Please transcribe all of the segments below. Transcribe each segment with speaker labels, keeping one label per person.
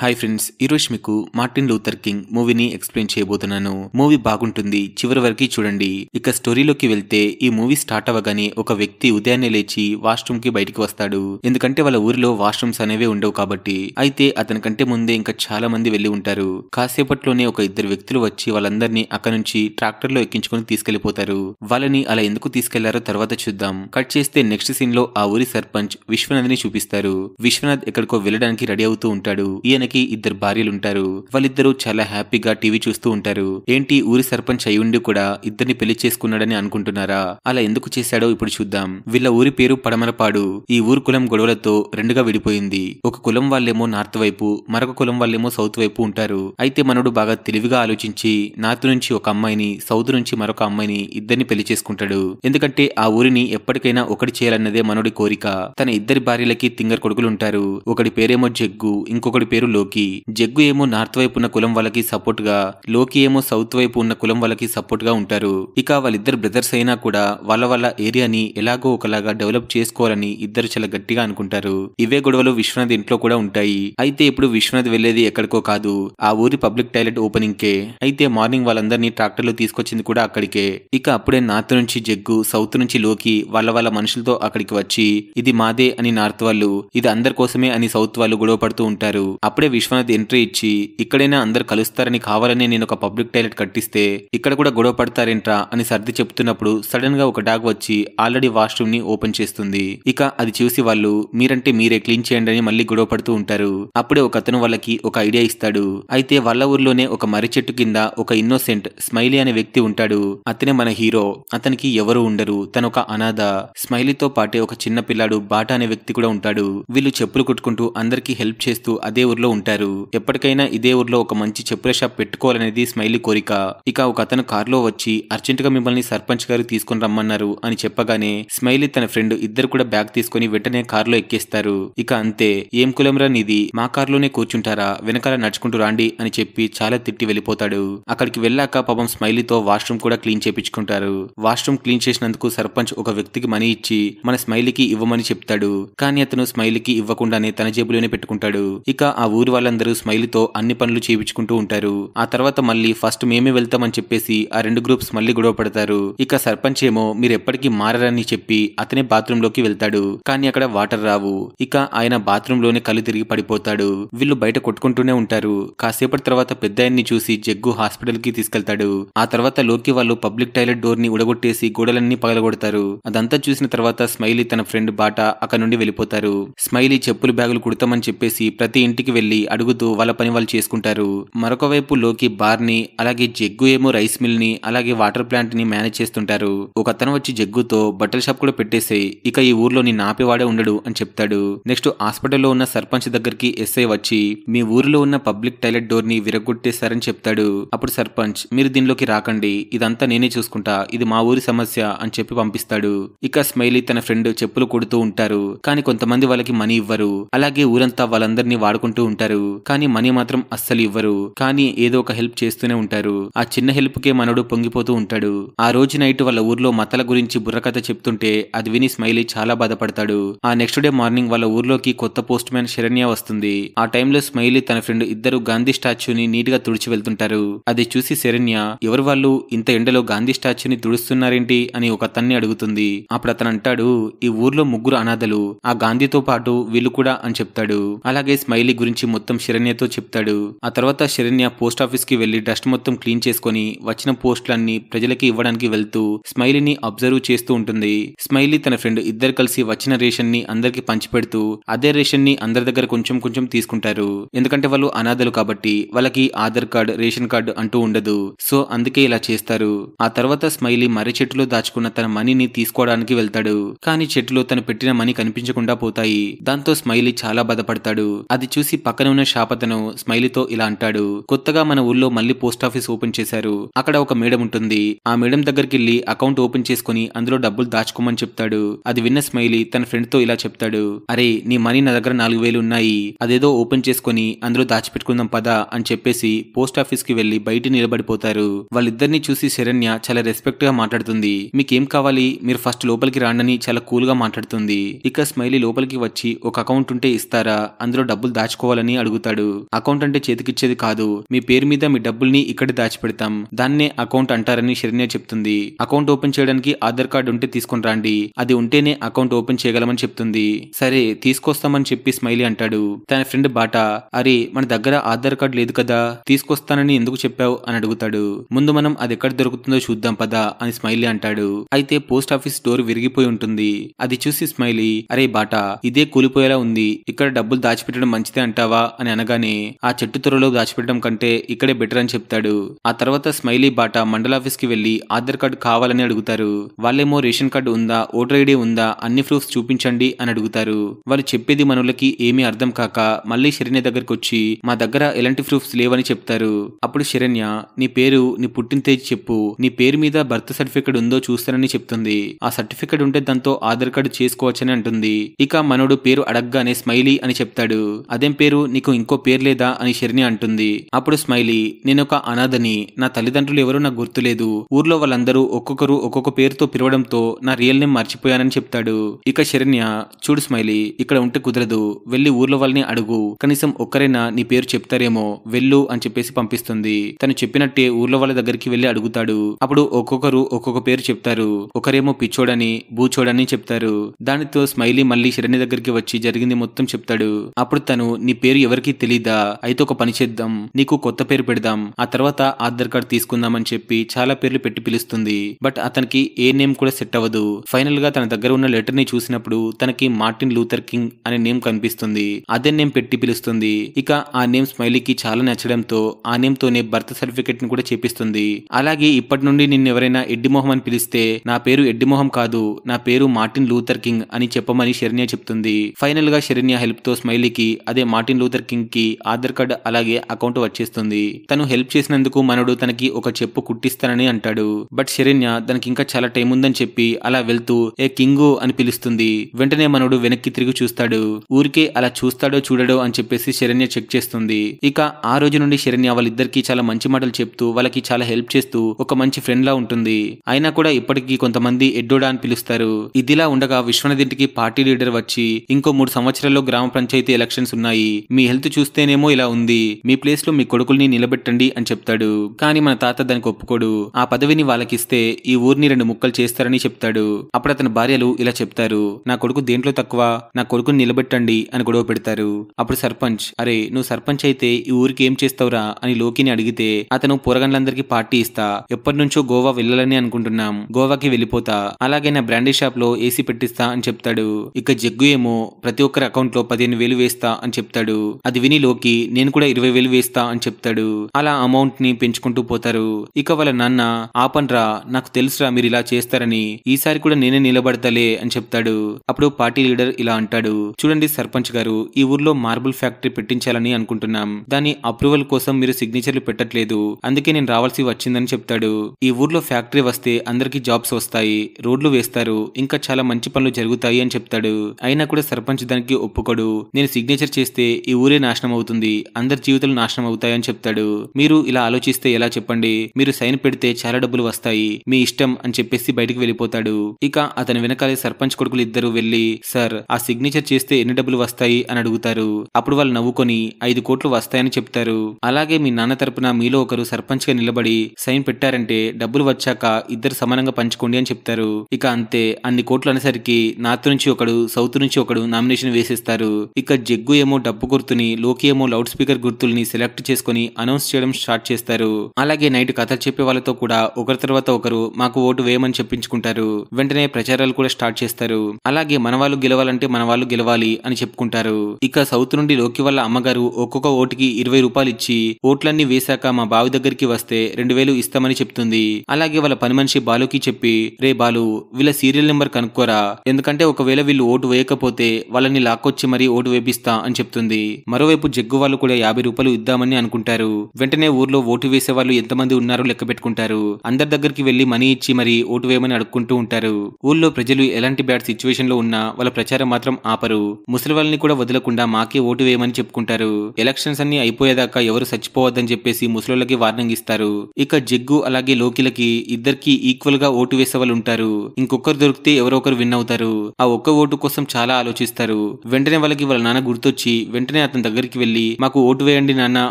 Speaker 1: hi friends ఈరోజు మీకు Martin Luther King మూవీని ఎక్స్ప్లెయిన్ చేయబోతున్నాను మూవీ బాగుంటుంది చివరి వరకు చూడండి ఇక స్టోరీలోకి వెళ్తే ఈ మూవీ స్టార్ట్ అవ్వగానే ఒక వ్యక్తి ఉదయాన్నే లేచి వాష్రూమ్ కి బయటికి వస్తాడు ఎందుకంటే వాళ్ళ ఊరిలో వాష్రూమ్స్ అనేవి ఉండవు కాబట్టి అయితే అతని కంటే ముందే ఇంకా చాలా మంది వెళ్లి ఉంటారు కాసేపట్లోనే ఒక ఇద్దరు వ్యక్తులు వచ్చి వాళ్ళందరినీ అక్కడ నుంచి ట్రాక్టర్ లో ఎక్కించుకుని తీసుకెళ్లిపోతారు వాళ్ళని అలా ఎందుకు తీసుకెళ్లారో తర్వాత చూద్దాం కట్ చేస్తే నెక్స్ట్ సీన్ లో ఆ ఊరి సర్పంచ్ విశ్వనాథ్ ని చూపిస్తారు విశ్వనాథ్ ఎక్కడికో వెళ్ళడానికి రెడీ అవుతూ ఉంటాడు ఈయన ఆయనకి ఇద్దరు భార్యలు ఉంటారు వాళ్ళిద్దరూ చాలా హ్యాపీగా టీవీ చూస్తూ ఉంటారు ఏంటి ఊరి సర్పంచ్ అయి ఉండి కూడా ఇద్దరిని పెళ్లి చేసుకున్నాడని అనుకుంటున్నారా అలా ఎందుకు చేశాడో ఇప్పుడు చూద్దాం వీళ్ళ ఊరి పేరు పడమలపాడు ఈ ఊరు కులం గొడవలతో రెండుగా విడిపోయింది ఒక కులం వాళ్ళేమో నార్త్ వైపు మరొక కులం వాళ్ళేమో సౌత్ వైపు ఉంటారు అయితే మనడు బాగా తెలివిగా ఆలోచించి నార్త్ నుంచి ఒక అమ్మాయిని సౌత్ నుంచి మరొక అమ్మాయిని ఇద్దరిని పెళ్లి చేసుకుంటాడు ఎందుకంటే ఆ ఊరిని ఎప్పటికైనా ఒకటి చేయాలన్నదే మనోడి కోరిక తన ఇద్దరి భార్యలకి తింగర్ కొడుకులుంటారు ఒకడి పేరేమో జగ్గు ఇంకొకటి పేరు లోకి జగ్గు ఏమో నార్త్ వైపు ఉన్న కులం వాళ్ళకి సపోర్ట్ గా లోకి ఏమో సౌత్ వైపు ఉన్న కులం వాళ్ళకి సపోర్ట్ గా ఉంటారు ఇక వాళ్ళిద్దరు బ్రదర్స్ అయినా కూడా వాళ్ళ వాళ్ళ ఏరియాని ఎలాగో ఒకలాగా డెవలప్ చేసుకోవాలని ఇద్దరు చాలా గట్టిగా అనుకుంటారు ఇవే గొడవలు విశ్వనాథ్ ఇంట్లో కూడా ఉంటాయి అయితే ఇప్పుడు విశ్వనాథ్ వెళ్లేది ఎక్కడికో కాదు ఆ ఊరి పబ్లిక్ టాయిలెట్ ఓపెనింగ్ కే అయితే మార్నింగ్ వాళ్ళందరినీ లో తీసుకొచ్చింది కూడా అక్కడికే ఇక అప్పుడే నార్త్ నుంచి జగ్గు సౌత్ నుంచి లోకి వాళ్ళ వాళ్ళ మనుషులతో అక్కడికి వచ్చి ఇది మాదే అని నార్త్ వాళ్ళు ఇది అందరి కోసమే అని సౌత్ వాళ్ళు గొడవ పడుతూ ఉంటారు అప్పుడే ఇక్కడే విశ్వనాథ్ ఎంట్రీ ఇచ్చి ఇక్కడైనా అందరు కలుస్తారని కావాలని నేను ఒక పబ్లిక్ టాయిలెట్ కట్టిస్తే ఇక్కడ కూడా గొడవ పడతారేంట్రా అని సర్ది చెప్తున్నప్పుడు సడన్ గా ఒక డాగ్ వచ్చి ఆల్రెడీ వాష్రూమ్ ని ఓపెన్ చేస్తుంది ఇక అది చూసి వాళ్ళు మీరంటే మీరే క్లీన్ చేయండి అని మళ్ళీ గొడవ పడుతూ ఉంటారు అప్పుడే ఒక అతను వాళ్ళకి ఒక ఐడియా ఇస్తాడు అయితే వాళ్ళ ఊర్లోనే ఒక మర్రి చెట్టు కింద ఒక ఇన్నోసెంట్ స్మైలీ అనే వ్యక్తి ఉంటాడు అతనే మన హీరో అతనికి ఎవరు ఉండరు తను ఒక అనాథ స్మైలీతో పాటే ఒక చిన్న పిల్లాడు బాటా అనే వ్యక్తి కూడా ఉంటాడు వీళ్ళు చెప్పులు కుట్టుకుంటూ అందరికీ హెల్ప్ చేస్తూ అదే ఊర్లో ఉంటారు ఎప్పటికైనా ఇదే ఊర్లో ఒక మంచి చెప్పుల షాప్ పెట్టుకోవాలనేది స్మైలీ కోరిక ఇక ఒక అతను కారులో వచ్చి అర్జెంట్ గా మిమ్మల్ని సర్పంచ్ గారు తీసుకుని రమ్మన్నారు అని చెప్పగానే స్మైలీ తన ఫ్రెండ్ ఇద్దరు కూడా బ్యాగ్ తీసుకుని వెంటనే కారులో ఎక్కేస్తారు ఇక అంతే ఏం కులంరా నిధి మా కారులోనే కూర్చుంటారా వెనకాల నడుచుకుంటూ రాండి అని చెప్పి చాలా తిట్టి వెళ్ళిపోతాడు అక్కడికి వెళ్ళాక పాపం స్మైలీతో వాష్రూమ్ కూడా క్లీన్ చేపించుకుంటారు వాష్రూమ్ క్లీన్ చేసినందుకు సర్పంచ్ ఒక వ్యక్తికి మనీ ఇచ్చి మన స్మైలీకి ఇవ్వమని చెప్తాడు కానీ అతను స్మైలీకి ఇవ్వకుండానే తన జేబులోనే పెట్టుకుంటాడు ఇక ఆ ఊరి వాళ్ళందరూ స్మైల్తో అన్ని పనులు చేయించుకుంటూ ఉంటారు ఆ తర్వాత మళ్ళీ ఫస్ట్ మేమే వెళ్తామని చెప్పేసి ఆ రెండు గ్రూప్స్ మళ్ళీ గొడవ పడతారు ఇక సర్పంచ్ ఏమో మీరెప్పటికీ మారరని చెప్పి అతనే బాత్రూమ్ లోకి వెళ్తాడు కానీ అక్కడ వాటర్ రావు ఇక ఆయన బాత్రూమ్ లోనే కళ్ళు తిరిగి పడిపోతాడు వీళ్ళు బయట కొట్టుకుంటూనే ఉంటారు కాసేపటి తర్వాత పెద్దాయన్ని చూసి జగ్గు హాస్పిటల్ కి తీసుకెళ్తాడు ఆ తర్వాత లోకి వాళ్ళు పబ్లిక్ టాయిలెట్ డోర్ ని ఉడగొట్టేసి గోడలన్నీ పగలగొడతారు అదంతా చూసిన తర్వాత స్మైలీ తన ఫ్రెండ్ బాట అక్కడ నుండి వెళ్ళిపోతారు స్మైలీ చెప్పులు బ్యాగులు కుడతామని చెప్పేసి ప్రతి ఇంటికి వెళ్లి వెళ్లి అడుగుతూ వాళ్ళ పని వాళ్ళు చేసుకుంటారు మరొక వైపు లోకి బార్ని అలాగే జగ్గు ఏమో రైస్ మిల్ ని అలాగే వాటర్ ప్లాంట్ ని మేనేజ్ చేస్తుంటారు ఒక అతను వచ్చి జగ్గుతో బట్టల షాప్ కూడా పెట్టేసే ఇక ఈ ఊర్లో నీ నాపేవాడే ఉండడు అని చెప్తాడు నెక్స్ట్ హాస్పిటల్లో ఉన్న సర్పంచ్ దగ్గరికి ఎస్ఐ వచ్చి మీ ఊరిలో ఉన్న పబ్లిక్ టాయిలెట్ డోర్ ని విరగొట్టేశారని చెప్తాడు అప్పుడు సర్పంచ్ మీరు దీనిలోకి రాకండి ఇదంతా నేనే చూసుకుంటా ఇది మా ఊరి సమస్య అని చెప్పి పంపిస్తాడు ఇక స్మైలీ తన ఫ్రెండ్ చెప్పులు కొడుతూ ఉంటారు కానీ కొంతమంది వాళ్ళకి మనీ ఇవ్వరు అలాగే ఊరంతా వాళ్ళందరినీ వాడుకుంటూ ఉంటారు కానీ మనీ మాత్రం అస్సలు ఇవ్వరు కానీ ఏదో ఒక హెల్ప్ చేస్తూనే ఉంటారు ఆ చిన్న హెల్ప్ కే మనడు పొంగిపోతూ ఉంటాడు ఆ రోజు నైట్ వాళ్ళ ఊర్లో మతల గురించి బుర్రకథ చెప్తుంటే అది విని స్మైలీ చాలా బాధపడతాడు ఆ నెక్స్ట్ డే మార్నింగ్ వాళ్ళ ఊర్లోకి కొత్త పోస్ట్ మ్యాన్ శరణ్య వస్తుంది ఆ టైంలో స్మైలీ తన ఫ్రెండ్ ఇద్దరు గాంధీ స్టాచ్యూని నీట్ గా తుడిచి వెళ్తుంటారు అది చూసి శరణ్య ఎవరు వాళ్ళు ఇంత ఎండలో గాంధీ స్టాచ్యూని తుడుస్తున్నారేంటి అని ఒక తన్ని అడుగుతుంది అప్పుడు అతను అంటాడు ఈ ఊర్లో ముగ్గురు అనాథలు ఆ గాంధీతో పాటు వీళ్ళు కూడా అని చెప్తాడు అలాగే స్మైలీ గురించి మొత్తం శరణ్యతో చెప్తాడు ఆ తర్వాత శరణ్య పోస్ట్ ఆఫీస్ కి వెళ్లి డస్ట్ మొత్తం క్లీన్ చేసుకుని వచ్చిన పోస్టులన్నీ ప్రజలకి ఇవ్వడానికి వెళ్తూ స్మైలీని అబ్జర్వ్ చేస్తూ ఉంటుంది స్మైలీ తన ఫ్రెండ్ ఇద్దరు కలిసి వచ్చిన రేషన్ ని అందరికి పంచిపెడుతూ అదే రేషన్ ని అందరి దగ్గర కొంచెం కొంచెం తీసుకుంటారు ఎందుకంటే వాళ్ళు అనాథలు కాబట్టి వాళ్ళకి ఆధార్ కార్డ్ రేషన్ కార్డు అంటూ ఉండదు సో అందుకే ఇలా చేస్తారు ఆ తర్వాత స్మైలీ మర్రి చెట్టులో దాచుకున్న తన మనీని తీసుకోవడానికి వెళ్తాడు కానీ చెట్టులో తను పెట్టిన మనీ కనిపించకుండా పోతాయి దాంతో స్మైలీ చాలా బాధపడతాడు అది చూసి పక్క పక్కన ఉన్న షాపతను స్మైలీతో ఇలా అంటాడు కొత్తగా మన ఊళ్ళో మళ్ళీ పోస్టాఫీస్ ఓపెన్ చేశారు అక్కడ ఒక మేడం ఉంటుంది ఆ మేడం దగ్గరికి వెళ్ళి అకౌంట్ ఓపెన్ చేసుకుని అందులో డబ్బులు దాచుకోమని చెప్తాడు అది విన్న స్మైలీ తన ఫ్రెండ్ తో ఇలా చెప్తాడు అరే నీ మనీ నా దగ్గర నాలుగు వేలు ఉన్నాయి అదేదో ఓపెన్ చేసుకుని అందులో దాచిపెట్టుకుందాం పద అని చెప్పేసి పోస్ట్ ఆఫీస్ కి వెళ్లి బయట నిలబడిపోతారు వాళ్ళిద్దరిని చూసి శరణ్య చాలా రెస్పెక్ట్ గా మాట్లాడుతుంది మీకేం కావాలి మీరు ఫస్ట్ లోపలికి రాండని చాలా కూల్ గా మాట్లాడుతుంది ఇక స్మైలీ లోపలికి వచ్చి ఒక అకౌంట్ ఉంటే ఇస్తారా అందులో డబ్బులు దాచుకోవాలని అని అడుగుతాడు అకౌంట్ అంటే చేతికిచ్చేది కాదు మీ పేరు మీద మీ డబ్బుల్ని ఇక్కడ దాచిపెడతాం దాన్నే అకౌంట్ అంటారని శరణ్య చెప్తుంది అకౌంట్ ఓపెన్ చేయడానికి ఆధార్ కార్డు ఉంటే తీసుకుని రండి అది ఉంటేనే అకౌంట్ ఓపెన్ చేయగలమని చెప్తుంది సరే తీసుకొస్తామని చెప్పి స్మైలీ అంటాడు తన ఫ్రెండ్ బాటా అరే మన దగ్గర ఆధార్ కార్డు లేదు కదా తీసుకొస్తానని ఎందుకు చెప్పావు అని అడుగుతాడు ముందు మనం అది ఎక్కడ దొరుకుతుందో చూద్దాం పదా అని స్మైలీ అంటాడు అయితే పోస్ట్ ఆఫీస్ డోర్ విరిగిపోయి ఉంటుంది అది చూసి స్మైలీ అరే బాటా ఇదే కూలిపోయేలా ఉంది ఇక్కడ డబ్బులు దాచిపెట్టడం మంచిదే అంటావా వచ్చావా అని అనగానే ఆ చెట్టు త్వరలో దాచిపెట్టడం కంటే ఇక్కడే బెటర్ అని చెప్తాడు ఆ తర్వాత స్మైలీ బాటా మండలాఫీస్ కి వెళ్లి ఆధార్ కార్డు కావాలని అడుగుతారు వాళ్ళేమో రేషన్ కార్డు ఉందా ఓటర్ ఐడి ఉందా అన్ని ప్రూఫ్స్ చూపించండి అని అడుగుతారు వాళ్ళు చెప్పేది మనులకి ఏమీ అర్థం కాక మళ్ళీ శరణ్య దగ్గరకు వచ్చి మా దగ్గర ఎలాంటి ప్రూఫ్స్ లేవని చెప్తారు అప్పుడు శరణ్య నీ పేరు నీ పుట్టిన తేజ్ చెప్పు నీ పేరు మీద బర్త్ సర్టిఫికేట్ ఉందో చూస్తానని చెప్తుంది ఆ సర్టిఫికేట్ ఉంటే దాంతో ఆధార్ కార్డు చేసుకోవచ్చని అంటుంది ఇక మనోడు పేరు అడగ్గానే స్మైలీ అని చెప్తాడు అదేం పేరు నీకు ఇంకో పేరు లేదా అని శరణి అంటుంది అప్పుడు స్మైలీ నేనొక అనాథని నా తల్లిదండ్రులు ఎవరూ నాకు గుర్తులేదు ఊర్లో వాళ్ళందరూ ఒక్కొక్కరు ఒక్కొక్క పేరుతో పిలవడంతో నా రియల్ నేమ్ మర్చిపోయానని చెప్తాడు ఇక శరణ్య చూడు స్మైలీ ఇక్కడ ఉంటే కుదరదు వెళ్ళి ఊర్లో వాళ్ళని అడుగు కనీసం ఒక్కరైనా నీ పేరు చెప్తారేమో వెళ్ళు అని చెప్పేసి పంపిస్తుంది తను చెప్పినట్టే ఊర్లో వాళ్ళ దగ్గరికి వెళ్ళి అడుగుతాడు అప్పుడు ఒక్కొక్కరు ఒక్కొక్క పేరు చెప్తారు ఒకరేమో పిచ్చోడని బూచోడని చెప్తారు దానితో స్మైలీ మళ్ళీ శరణ్య దగ్గరికి వచ్చి జరిగింది మొత్తం చెప్తాడు అప్పుడు తను నీ పేరు పేరు ఎవరికి తెలీదా అయితే ఒక పని చేద్దాం నీకు కొత్త పేరు పెడదాం ఆ తర్వాత ఆధార్ కార్డ్ తీసుకుందామని చెప్పి చాలా పేర్లు పెట్టి పిలుస్తుంది బట్ అతనికి ఏ నేమ్ కూడా సెట్ అవ్వదు ఫైనల్ గా తన దగ్గర ఉన్న లెటర్ ని చూసినప్పుడు తనకి మార్టిన్ లూథర్ కింగ్ అనే నేమ్ కనిపిస్తుంది అదే నేమ్ పెట్టి పిలుస్తుంది ఇక ఆ నేమ్ స్మైలీకి చాలా నచ్చడంతో ఆ నేమ్ తోనే బర్త్ సర్టిఫికేట్ ని కూడా చేపిస్తుంది అలాగే ఇప్పటి నుండి నిన్ను ఎవరైనా ఎడ్డి మొహం అని పిలిస్తే నా పేరు ఎడ్డి మొహం కాదు నా పేరు మార్టిన్ లూథర్ కింగ్ అని చెప్పమని శరణ్య చెప్తుంది ఫైనల్ గా శరణ్య హెల్ప్ తో స్మైలీకి అదే మార్టిన్ లూథర్ కింగ్ కి ఆధార్ కార్డ్ అలాగే అకౌంట్ వచ్చేస్తుంది తను హెల్ప్ చేసినందుకు మనుడు తనకి ఒక చెప్పు కుట్టిస్తానని అంటాడు బట్ శరణ్య తనకి ఇంకా చాలా టైం ఉందని చెప్పి అలా వెళ్తూ ఏ కింగు అని పిలుస్తుంది వెంటనే మనుడు వెనక్కి తిరిగి చూస్తాడు ఊరికే అలా చూస్తాడో చూడడో అని చెప్పేసి శరణ్య చెక్ చేస్తుంది ఇక ఆ రోజు నుండి శరణ్య వాళ్ళిద్దరికి చాలా మంచి మాటలు చెప్తూ వాళ్ళకి చాలా హెల్ప్ చేస్తూ ఒక మంచి ఫ్రెండ్ లా ఉంటుంది అయినా కూడా ఇప్పటికీ కొంతమంది ఎడ్డోడా అని పిలుస్తారు ఇదిలా ఉండగా విశ్వనాథ్ ఇంటికి పార్టీ లీడర్ వచ్చి ఇంకో మూడు సంవత్సరాల్లో గ్రామ పంచాయతీ ఎలక్షన్స్ ఉన్నాయి మీ హెల్త్ చూస్తేనేమో ఇలా ఉంది మీ ప్లేస్ లో మీ కొడుకుల్ని నిలబెట్టండి అని చెప్తాడు కానీ మన తాత దానికి ఒప్పుకోడు ఆ పదవిని వాళ్ళకిస్తే ఈ ఊరిని రెండు ముక్కలు చేస్తారని చెప్తాడు అప్పుడు అతని భార్యలు ఇలా చెప్తారు నా కొడుకు దేంట్లో తక్కువ నా కొడుకుని నిలబెట్టండి అని గొడవ పెడతారు అప్పుడు సర్పంచ్ అరే నువ్వు సర్పంచ్ అయితే ఈ ఊరికి ఏం చేస్తావురా అని లోకిని అడిగితే అతను పూరగండ్లందరికీ పార్టీ ఇస్తా ఎప్పటి నుంచో గోవా వెళ్ళాలని అనుకుంటున్నాం గోవాకి వెళ్ళిపోతా అలాగే నా బ్రాండీ షాప్ లో ఏసీ పెట్టిస్తా అని చెప్తాడు ఇక జగ్గు ఏమో ప్రతి ఒక్కరి అకౌంట్ లో పదిహేను వేలు వేస్తా అని చెప్తాడు అది విని లోకి నేను కూడా ఇరవై వేలు వేస్తా అని చెప్తాడు అలా అమౌంట్ ని పెంచుకుంటూ పోతారు ఇక వాళ్ళ నాన్న ఆపన్రా నాకు తెలుసురా మీరు ఇలా చేస్తారని ఈసారి కూడా నేనే నిలబడతలే అని చెప్తాడు అప్పుడు పార్టీ లీడర్ ఇలా అంటాడు చూడండి సర్పంచ్ గారు ఈ ఊర్లో మార్బుల్ ఫ్యాక్టరీ పెట్టించాలని అనుకుంటున్నాం దాని అప్రూవల్ కోసం మీరు సిగ్నేచర్లు పెట్టట్లేదు అందుకే నేను రావాల్సి వచ్చిందని చెప్తాడు ఈ ఊర్లో ఫ్యాక్టరీ వస్తే అందరికీ జాబ్స్ వస్తాయి రోడ్లు వేస్తారు ఇంకా చాలా మంచి పనులు జరుగుతాయి అని చెప్తాడు అయినా కూడా సర్పంచ్ దానికి ఒప్పుకోడు నేను సిగ్నేచర్ చేస్తే ఈ ఊరే నాశనం అవుతుంది అందరి జీవితాలు నాశనం అవుతాయని చెప్తాడు మీరు ఇలా ఆలోచిస్తే ఎలా చెప్పండి మీరు సైన్ పెడితే చాలా డబ్బులు వస్తాయి మీ ఇష్టం అని చెప్పేసి బయటికి వెళ్ళిపోతాడు ఇక అతని వెనకాలే సర్పంచ్ కొడుకులు ఇద్దరు వెళ్లి సార్ ఆ సిగ్నేచర్ చేస్తే ఎన్ని డబ్బులు వస్తాయి అని అడుగుతారు అప్పుడు వాళ్ళు నవ్వుకొని ఐదు కోట్లు వస్తాయని చెప్తారు అలాగే మీ నాన్న తరపున మీలో ఒకరు సర్పంచ్ గా నిలబడి సైన్ పెట్టారంటే డబ్బులు వచ్చాక ఇద్దరు సమానంగా పంచుకోండి అని చెప్తారు ఇక అంతే అన్ని కోట్లు అనేసరికి నార్త్ నుంచి ఒకడు సౌత్ నుంచి ఒకడు నామినేషన్ వేసేస్తారు ఇక జగ్గు ఏమో డబ్బు గుర్తుని లోకేమో లౌడ్ స్పీకర్ గుర్తుల్ని సెలెక్ట్ చేసుకుని అనౌన్స్ చేయడం స్టార్ట్ చేస్తారు అలాగే నైట్ కథలు చెప్పే వాళ్ళతో కూడా ఒకరి తర్వాత ఒకరు మాకు ఓటు వేయమని చెప్పించుకుంటారు వెంటనే ప్రచారాలు కూడా స్టార్ట్ చేస్తారు అలాగే మన వాళ్ళు గెలవాలంటే మన వాళ్ళు గెలవాలి అని చెప్పుకుంటారు ఇక సౌత్ నుండి లోకి వాళ్ళ అమ్మగారు ఒక్కొక్క ఓటుకి ఇరవై రూపాయలు ఇచ్చి ఓట్లన్నీ వేశాక మా బావి దగ్గరికి వస్తే రెండు వేలు ఇస్తామని చెప్తుంది అలాగే వాళ్ళ పని మనిషి బాలుకి చెప్పి రే బాలు వీళ్ళ సీరియల్ నెంబర్ కనుక్కోరా ఎందుకంటే ఒకవేళ వీళ్ళు ఓటు వేయకపోతే వాళ్ళని లాక్కొచ్చి మరీ ఓటు వేపిస్తా అని చెప్తుంది మరోవైపు జగ్గు వాళ్ళు కూడా యాభై రూపాయలు ఇద్దామని అనుకుంటారు వెంటనే ఊర్లో ఓటు వేసే వాళ్ళు ఎంతమంది ఉన్నారో లెక్క పెట్టుకుంటారు అందరి దగ్గరికి వెళ్లి మనీ ఇచ్చి మరి ఓటు వేయమని అడుక్కుంటూ ఉంటారు ఊర్లో ప్రజలు ఎలాంటి బ్యాడ్ సిచ్యువేషన్ లో ఉన్నా వాళ్ళ ప్రచారం మాత్రం ఆపరు ముసలి వాళ్ళని కూడా వదలకుండా మాకే ఓటు వేయమని చెప్పుకుంటారు ఎలక్షన్స్ అన్ని అయిపోయేదాకా ఎవరు చచ్చిపోవద్దని చెప్పేసి ముసలోళ్ళకి వార్నింగ్ ఇస్తారు ఇక జగ్గు అలాగే లోకిలకి ఇద్దరికి ఈక్వల్ గా ఓటు వేసే వాళ్ళు ఉంటారు ఇంకొకరు దొరికితే ఎవరో ఒకరు విన్ అవుతారు ఆ ఒక్క ఓటు కోసం చాలా ఆలోచిస్తారు వెంటనే వాళ్ళకి వాళ్ళ నాన్న గుర్తొచ్చి వెంటనే వెంటనే అతని దగ్గరికి వెళ్లి మాకు ఓటు వేయండి నాన్న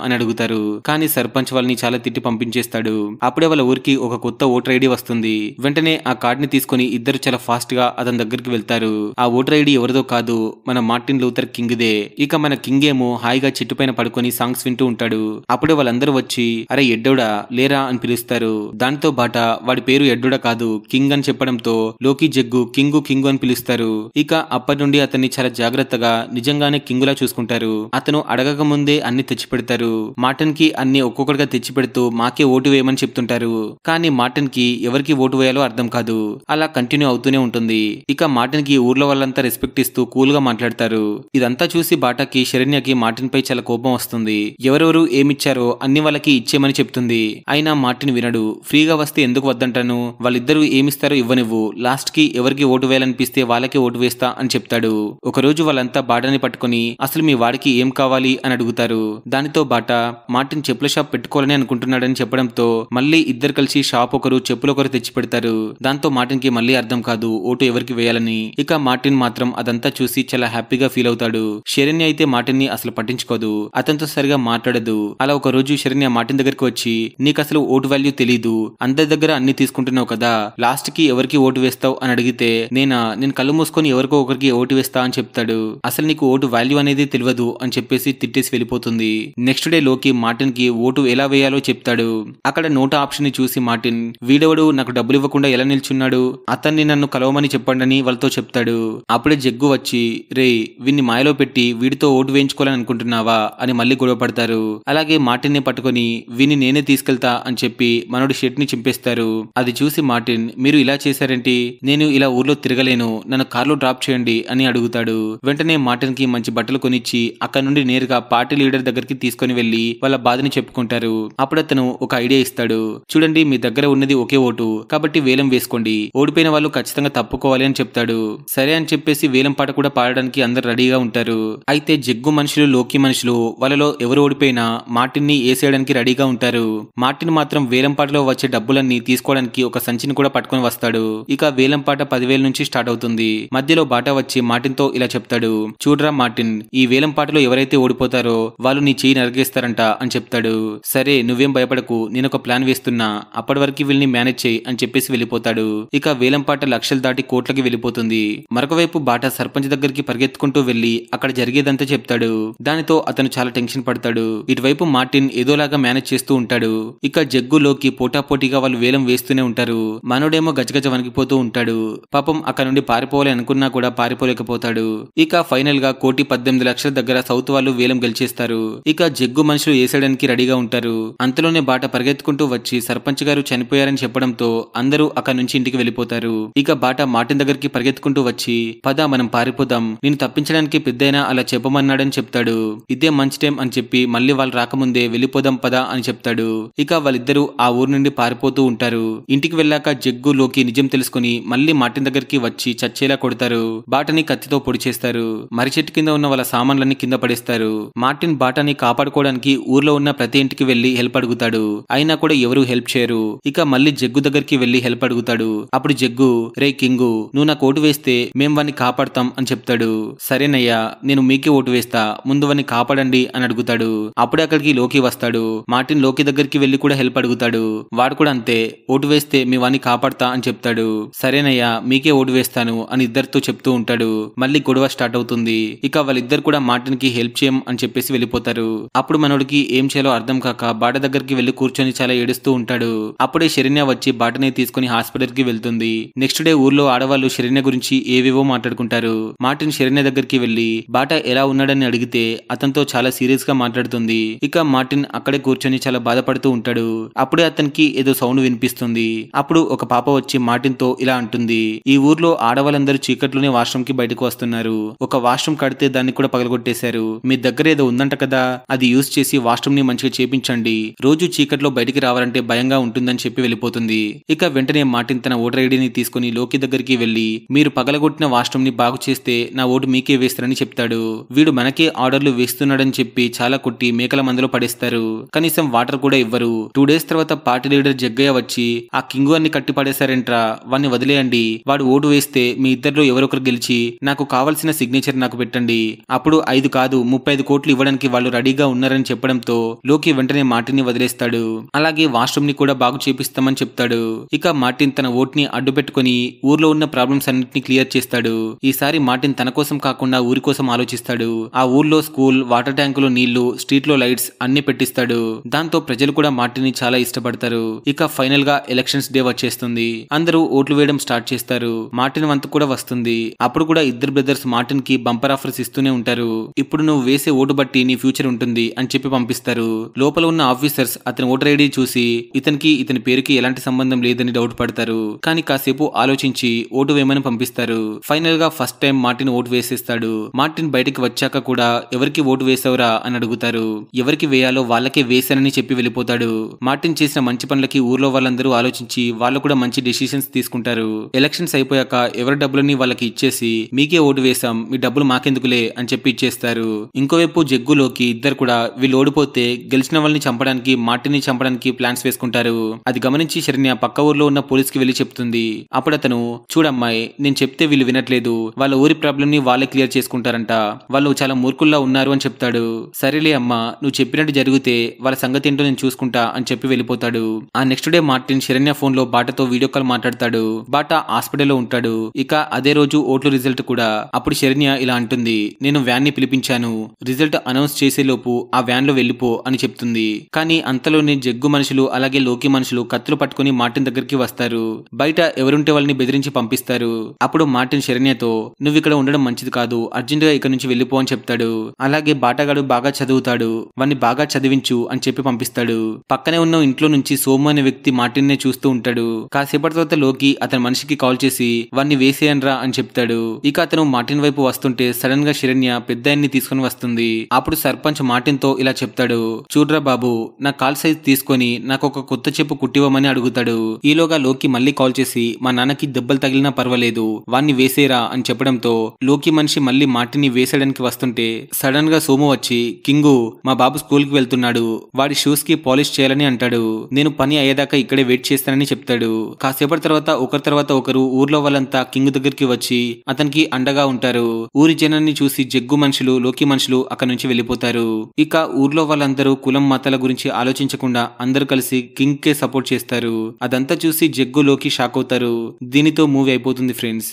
Speaker 1: అని అడుగుతారు కానీ సర్పంచ్ వాళ్ళని చాలా తిట్టి పంపించేస్తాడు అప్పుడే వాళ్ళ ఊరికి ఒక కొత్త ఓటర్ ఐడి వస్తుంది వెంటనే ఆ కార్డ్ ని తీసుకుని ఇద్దరు చాలా ఫాస్ట్ గా అతని దగ్గరికి వెళ్తారు ఆ ఓటర్ ఐడి ఎవరిదో కాదు మన మార్టిన్ లూథర్ కింగ్ దే ఇక మన కింగ్ ఏమో హాయిగా చెట్టు పైన పడుకొని సాంగ్స్ వింటూ ఉంటాడు అప్పుడే వాళ్ళందరూ వచ్చి అరే ఎడ్డోడా లేరా అని పిలుస్తారు దాంతో బాట వాడి పేరు ఎడ్డోడా కాదు కింగ్ అని చెప్పడంతో లోకి జగ్గు కింగు కింగు అని పిలుస్తారు ఇక అప్పటి నుండి అతన్ని చాలా జాగ్రత్తగా నిజంగానే కింగులా చూసుకుంటారు అతను అడగక ముందే అన్ని తెచ్చిపెడతారు మాటన్ కి అన్ని ఒక్కొక్కటిగా తెచ్చిపెడుతూ మాకే ఓటు వేయమని చెప్తుంటారు కానీ మాటన్ కి ఎవరికి ఓటు వేయాలో అర్థం కాదు అలా కంటిన్యూ అవుతూనే ఉంటుంది ఇక మాటన్ కి ఊర్లో వాళ్ళంతా రెస్పెక్ట్ ఇస్తూ కూల్ గా మాట్లాడతారు ఇదంతా చూసి బాటాకి శరణ్యకి మాటన్ పై చాలా కోపం వస్తుంది ఎవరెవరు ఏమిచ్చారో అన్ని వాళ్ళకి ఇచ్చేయమని చెప్తుంది అయినా మార్టిన్ వినడు ఫ్రీగా వస్తే ఎందుకు వద్దంటాను వాళ్ళిద్దరూ ఏమిస్తారో ఇవ్వనివ్వు లాస్ట్ కి ఎవరికి ఓటు వేయాలనిపిస్తే వాళ్ళకి ఓటు వేస్తా అని చెప్తాడు ఒకరోజు వాళ్ళంతా బాటని పట్టుకుని అసలు మీ వాడికి వాడికి ఏం కావాలి అని అడుగుతారు దానితో బాట మార్టిన్ చెప్పుల షాప్ పెట్టుకోవాలని అనుకుంటున్నాడని చెప్పడంతో మళ్ళీ ఇద్దరు కలిసి షాప్ ఒకరు చెప్పులు ఒకరు తెచ్చి పెడతారు దాంతో మార్టిన్ కి మళ్ళీ అర్థం కాదు ఓటు ఎవరికి వేయాలని ఇక మార్టిన్ మాత్రం అదంతా చూసి చాలా హ్యాపీగా ఫీల్ అవుతాడు శరణ్య అయితే మార్టిన్ ని అసలు పట్టించుకోదు అతనితో సరిగా మాట్లాడదు అలా ఒక రోజు శరణ్య మార్టిన్ దగ్గరికి వచ్చి నీకు అసలు ఓటు వాల్యూ తెలీదు అందరి దగ్గర అన్ని తీసుకుంటున్నావు కదా లాస్ట్ కి ఎవరికి ఓటు వేస్తావు అని అడిగితే నేనా నేను కళ్ళు మూసుకొని ఎవరికో ఒకరికి ఓటు వేస్తా అని చెప్తాడు అసలు నీకు ఓటు వాల్యూ అనేది తెలియదు అని చెప్పేసి తిట్టేసి వెళ్ళిపోతుంది నెక్స్ట్ డే లోకి మార్టిన్ కి ఓటు ఎలా వేయాలో చెప్తాడు అక్కడ నోట ఆప్షన్ ని చూసి మార్టిన్ వీడెవడు నాకు డబ్బులు ఇవ్వకుండా ఎలా నిల్చున్నాడు అతన్ని నన్ను కలవమని చెప్పండి అని వాళ్ళతో చెప్తాడు అప్పుడే జగ్గు వచ్చి రే వీన్ని మాయలో పెట్టి వీడితో ఓటు వేయించుకోవాలని అనుకుంటున్నావా అని మళ్ళీ గొడవ పడతారు అలాగే మార్టిన్ ని పట్టుకుని వీని నేనే తీసుకెళ్తా అని చెప్పి మనోడు షర్ట్ ని చింపేస్తారు అది చూసి మార్టిన్ మీరు ఇలా చేశారంటే నేను ఇలా ఊర్లో తిరగలేను నన్ను కార్లో డ్రాప్ చేయండి అని అడుగుతాడు వెంటనే మార్టిన్ కి మంచి బట్టలు కొనిచ్చి అక్కడ నుండి నేరుగా పార్టీ లీడర్ దగ్గరికి తీసుకుని వెళ్లి వాళ్ళ బాధని చెప్పుకుంటారు అప్పుడు అతను ఒక ఐడియా ఇస్తాడు చూడండి మీ దగ్గర ఉన్నది ఒకే ఓటు కాబట్టి వేలం వేసుకోండి ఓడిపోయిన వాళ్ళు ఖచ్చితంగా తప్పుకోవాలి అని చెప్తాడు సరే అని చెప్పేసి వేలం పాట కూడా పాడడానికి అందరు రెడీగా ఉంటారు అయితే జగ్గు మనుషులు లోకి మనుషులు వాళ్ళలో ఎవరు ఓడిపోయినా మార్టిన్ ని వేసేయడానికి రెడీగా ఉంటారు మార్టిన్ మాత్రం వేలం పాటలో వచ్చే డబ్బులన్నీ తీసుకోవడానికి ఒక సంచిని కూడా పట్టుకుని వస్తాడు ఇక వేలం పాట పదివేల నుంచి స్టార్ట్ అవుతుంది మధ్యలో బాటా వచ్చి మార్టిన్ తో ఇలా చెప్తాడు చూడరా మార్టిన్ ఈ వేలం పాట పాటలో ఎవరైతే ఓడిపోతారో వాళ్ళు నీ చేయి నరిగేస్తారంట అని చెప్తాడు సరే నువ్వేం భయపడకు నేను ఒక ప్లాన్ వేస్తున్నా అప్పటి వరకు వీళ్ళని మేనేజ్ చేయి అని చెప్పేసి వెళ్ళిపోతాడు ఇక వేలంపాట లక్షలు దాటి కోట్లకి వెళ్ళిపోతుంది మరొకవైపు బాటా సర్పంచ్ దగ్గరికి పరిగెత్తుకుంటూ వెళ్లి అక్కడ జరిగేదంతా చెప్తాడు దానితో అతను చాలా టెన్షన్ పడతాడు ఇటువైపు మార్టిన్ ఏదోలాగా మేనేజ్ చేస్తూ ఉంటాడు ఇక జగ్గులోకి పోటాపోటీగా వాళ్ళు వేలం వేస్తూనే ఉంటారు మనోడేమో గజగజ వణికిపోతూ ఉంటాడు పాపం అక్కడ నుండి పారిపోవాలి అనుకున్నా కూడా పారిపోలేకపోతాడు ఇక ఫైనల్ గా కోటి పద్దెనిమిది లక్షల దగ్గర దగ్గర సౌత్ వాళ్ళు వేలం గెలిచేస్తారు ఇక జగ్గు మనుషులు ఏసేయడానికి రెడీగా ఉంటారు అంతలోనే బాట పరిగెత్తుకుంటూ వచ్చి సర్పంచ్ గారు చనిపోయారని చెప్పడంతో అందరూ అక్కడి నుంచి ఇంటికి వెళ్ళిపోతారు ఇక బాట మాటిన్ దగ్గరికి పరిగెత్తుకుంటూ వచ్చి పద మనం పారిపోదాం నేను తప్పించడానికి పెద్దయినా అలా చెప్పమన్నాడని చెప్తాడు ఇదే మంచి టైం అని చెప్పి మళ్ళీ వాళ్ళు రాకముందే వెళ్ళిపోదాం పద అని చెప్తాడు ఇక వాళ్ళిద్దరూ ఆ ఊరు నుండి పారిపోతూ ఉంటారు ఇంటికి వెళ్ళాక జగ్గు లోకి నిజం తెలుసుకుని మళ్ళీ మాటిన్ దగ్గరికి వచ్చి చచ్చేలా కొడతారు బాటని కత్తితో పొడి చేస్తారు మరిచెట్టు కింద ఉన్న వాళ్ళ సామాన్లన్నీ కింద పడేస్తారు మార్టిన్ బాటాని కాపాడుకోవడానికి ఊర్లో ఉన్న ప్రతి ఇంటికి వెళ్లి హెల్ప్ అడుగుతాడు అయినా కూడా ఎవరు హెల్ప్ చేయరు ఇక మళ్ళీ జగ్గు దగ్గరికి వెళ్లి హెల్ప్ అడుగుతాడు అప్పుడు జగ్గు రే కింగు నువ్వు నాకు ఓటు వేస్తే మేం వాన్ని కాపాడతాం అని చెప్తాడు సరేనయ్యా నేను మీకే ఓటు వేస్తా ముందు వాన్ని కాపాడండి అని అడుగుతాడు అప్పుడే అక్కడికి లోకి వస్తాడు మార్టిన్ లోకి దగ్గరికి వెళ్లి కూడా హెల్ప్ అడుగుతాడు వాడు కూడా అంతే ఓటు వేస్తే మీ వాన్ని కాపాడతా అని చెప్తాడు సరేనయ్యా మీకే ఓటు వేస్తాను అని ఇద్దరితో చెప్తూ ఉంటాడు మళ్ళీ గొడవ స్టార్ట్ అవుతుంది ఇక వాళ్ళిద్దరు కూడా మార్టిన్ అతనికి హెల్ప్ చేయం అని చెప్పేసి వెళ్ళిపోతారు అప్పుడు మనోడికి ఏం చేయాలో అర్థం కాక బాట దగ్గరికి వెళ్లి కూర్చొని చాలా ఏడుస్తూ ఉంటాడు అప్పుడే శరణ్య వచ్చి బాటని తీసుకుని హాస్పిటల్ కి వెళ్తుంది నెక్స్ట్ డే ఊర్లో ఆడవాళ్ళు శరణ్య గురించి ఏవేవో మాట్లాడుకుంటారు మార్టిన్ శరణ్య దగ్గరికి వెళ్లి బాట ఎలా ఉన్నాడని అడిగితే అతనితో చాలా సీరియస్ గా మాట్లాడుతుంది ఇక మార్టిన్ అక్కడే కూర్చొని చాలా బాధపడుతూ ఉంటాడు అప్పుడే అతనికి ఏదో సౌండ్ వినిపిస్తుంది అప్పుడు ఒక పాప వచ్చి మార్టిన్ తో ఇలా అంటుంది ఈ ఊర్లో ఆడవాళ్ళందరూ చీకట్లోనే వాష్రూమ్ కి బయటకు వస్తున్నారు ఒక వాష్రూమ్ కడితే దాన్ని కూడా పగలగొట్టేశారు చేశారు మీ దగ్గర ఏదో ఉందంట కదా అది యూజ్ చేసి వాష్రూమ్ ని మంచిగా చేపించండి రోజు చీకట్లో బయటికి రావాలంటే భయంగా ఉంటుందని చెప్పి వెళ్ళిపోతుంది ఇక వెంటనే మార్టిన్ తన ఓటర్ ఐడిని తీసుకుని లోకి దగ్గరికి వెళ్లి మీరు పగలగొట్టిన వాష్రూమ్ ని బాగు చేస్తే నా ఓటు మీకే వేస్తారని చెప్తాడు వీడు మనకే ఆర్డర్లు వేస్తున్నాడని చెప్పి చాలా కొట్టి మేకల మందులో పడేస్తారు కనీసం వాటర్ కూడా ఇవ్వరు టూ డేస్ తర్వాత పార్టీ లీడర్ జగ్గయ్య వచ్చి ఆ కింగు అన్ని కట్టి పడేశారంట్రా వాడిని వదిలేయండి వాడు ఓటు వేస్తే మీ ఇద్దరిలో ఎవరొకరు గెలిచి నాకు కావలసిన సిగ్నేచర్ నాకు పెట్టండి అప్పుడు ఐదు కాదు ముప్పై ఐదు కోట్లు ఇవ్వడానికి వాళ్ళు రెడీగా ఉన్నారని చెప్పడంతో లోకి వెంటనే మార్టిన్ ని వదిలేస్తాడు అలాగే వాష్రూమ్ ని కూడా బాగు చేపిస్తామని చెప్తాడు ఇక మార్టిన్ తన ఓట్ ని అడ్డు పెట్టుకుని ఊర్లో ఉన్న ప్రాబ్లమ్స్ అన్నింటిని క్లియర్ చేస్తాడు ఈసారి మార్టిన్ తన కోసం కాకుండా ఊరి కోసం ఆలోచిస్తాడు ఆ ఊర్లో స్కూల్ వాటర్ లో నీళ్లు స్ట్రీట్ లో లైట్స్ అన్ని పెట్టిస్తాడు దాంతో ప్రజలు కూడా మార్టిన్ ని చాలా ఇష్టపడతారు ఇక ఫైనల్ గా ఎలక్షన్స్ డే వచ్చేస్తుంది అందరూ ఓట్లు వేయడం స్టార్ట్ చేస్తారు మార్టిన్ వంతు కూడా వస్తుంది అప్పుడు కూడా ఇద్దరు బ్రదర్స్ మార్టిన్ కి బంపర్ ఆఫర్స్ ఇస్తూనే ఉంటారు ఇప్పుడు నువ్వు వేసే ఓటు బట్టి నీ ఫ్యూచర్ ఉంటుంది అని చెప్పి పంపిస్తారు లోపల ఉన్న ఆఫీసర్స్ అతని ఓటర్ ఐడి చూసి ఇతనికి ఇతని పేరుకి ఎలాంటి సంబంధం లేదని డౌట్ పడతారు కానీ కాసేపు ఆలోచించి ఓటు వేయమని పంపిస్తారు ఫైనల్ గా ఫస్ట్ టైం మార్టిన్ ఓటు వేసేస్తాడు మార్టిన్ బయటికి వచ్చాక కూడా ఎవరికి ఓటు వేసావురా అని అడుగుతారు ఎవరికి వేయాలో వాళ్ళకే వేశానని చెప్పి వెళ్ళిపోతాడు మార్టిన్ చేసిన మంచి పనులకి ఊర్లో వాళ్ళందరూ ఆలోచించి వాళ్ళు కూడా మంచి డెసిషన్స్ తీసుకుంటారు ఎలక్షన్స్ అయిపోయాక ఎవరి డబ్బులని వాళ్ళకి ఇచ్చేసి మీకే ఓటు వేసాం మీ డబ్బులు మాకెందుకులే అని చెప్పి ఇచ్చేస్తారు చేస్తారు ఇంకోవైపు జగ్గులోకి ఇద్దరు కూడా వీళ్ళు ఓడిపోతే గెలిచిన వాళ్ళని చంపడానికి మాటిని చంపడానికి ప్లాన్స్ వేసుకుంటారు అది గమనించి శరణ్య పక్క ఊర్లో ఉన్న పోలీస్ కి వెళ్లి చెప్తుంది అప్పుడు అతను చూడమ్మాయి నేను చెప్తే వీళ్ళు వినట్లేదు వాళ్ళ ఊరి ప్రాబ్లం ని వాళ్ళే క్లియర్ చేసుకుంటారంట వాళ్ళు చాలా మూర్ఖుల్లా ఉన్నారు అని చెప్తాడు సరేలే అమ్మా నువ్వు చెప్పినట్టు జరిగితే వాళ్ళ సంగతి ఏంటో నేను చూసుకుంటా అని చెప్పి వెళ్ళిపోతాడు ఆ next day Martin Saranya phone లో బాటతో వీడియో కాల్ మాట్లాడతాడు బాట హాస్పిటల్లో ఉంటాడు ఇక అదే రోజు ఓట్ల రిజల్ట్ కూడా అప్పుడు శరణ్య ఇలా అంటుంది నేను వ్యాన్ ని పిలిపి చేయించాను రిజల్ట్ అనౌన్స్ చేసేలోపు ఆ వ్యాన్లో వెళ్ళిపో అని చెప్తుంది కానీ అంతలోనే జగ్గు మనుషులు అలాగే లోకి మనుషులు కత్తులు పట్టుకుని మార్టిన్ దగ్గరికి వస్తారు బయట ఎవరుంటే వాళ్ళని బెదిరించి పంపిస్తారు అప్పుడు మార్టిన్ శరణ్యతో నువ్వు ఇక్కడ ఉండడం మంచిది కాదు అర్జెంటుగా ఇక్కడ నుంచి వెళ్ళిపో అని చెప్తాడు అలాగే బాటగాడు బాగా చదువుతాడు వాడిని బాగా చదివించు అని చెప్పి పంపిస్తాడు పక్కనే ఉన్న ఇంట్లో నుంచి సోము అనే వ్యక్తి మార్టిన్ నే చూస్తూ ఉంటాడు కాసేపటి తర్వాత లోకి అతని మనిషికి కాల్ చేసి వాడిని వేసేయన్రా అని చెప్తాడు ఇక అతను మార్టిన్ వైపు వస్తుంటే సడన్ గా శరణ్య పెద్ద ని తీసుకుని వస్తుంది అప్పుడు సర్పంచ్ మార్టిన్ తో ఇలా చెప్తాడు చూడ్రా బాబు నా కాల్ సైజ్ తీసుకొని నాకు ఒక కొత్త చెప్పు కుట్టివ్వమని అడుగుతాడు ఈలోగా లోకి మళ్ళీ కాల్ చేసి మా నాన్నకి దెబ్బలు తగిలినా పర్వాలేదు వాణ్ణి వేసేరా అని చెప్పడంతో లోకి మనిషి మళ్ళీ మార్టిని వేసేయడానికి వస్తుంటే సడన్ గా సోము వచ్చి కింగు మా బాబు స్కూల్ కి వెళ్తున్నాడు వాడి షూస్ కి పాలిష్ చేయాలని అంటాడు నేను పని అయ్యేదాకా ఇక్కడే వెయిట్ చేస్తానని చెప్తాడు కాసేపటి తర్వాత ఒకరి తర్వాత ఒకరు ఊర్లో వాళ్ళంతా కింగ్ దగ్గరికి వచ్చి అతనికి అండగా ఉంటారు ఊరి జనాన్ని చూసి జగ్గు మనుషులు లోకి మనుషులు అక్కడి నుంచి వెళ్ళిపోతారు ఇక ఊర్లో వాళ్ళందరూ కులం మతాల గురించి ఆలోచించకుండా అందరూ కలిసి కింగ్ కే సపోర్ట్ చేస్తారు అదంతా చూసి జగ్గు లోకి షాక్ అవుతారు దీనితో మూవీ అయిపోతుంది ఫ్రెండ్స్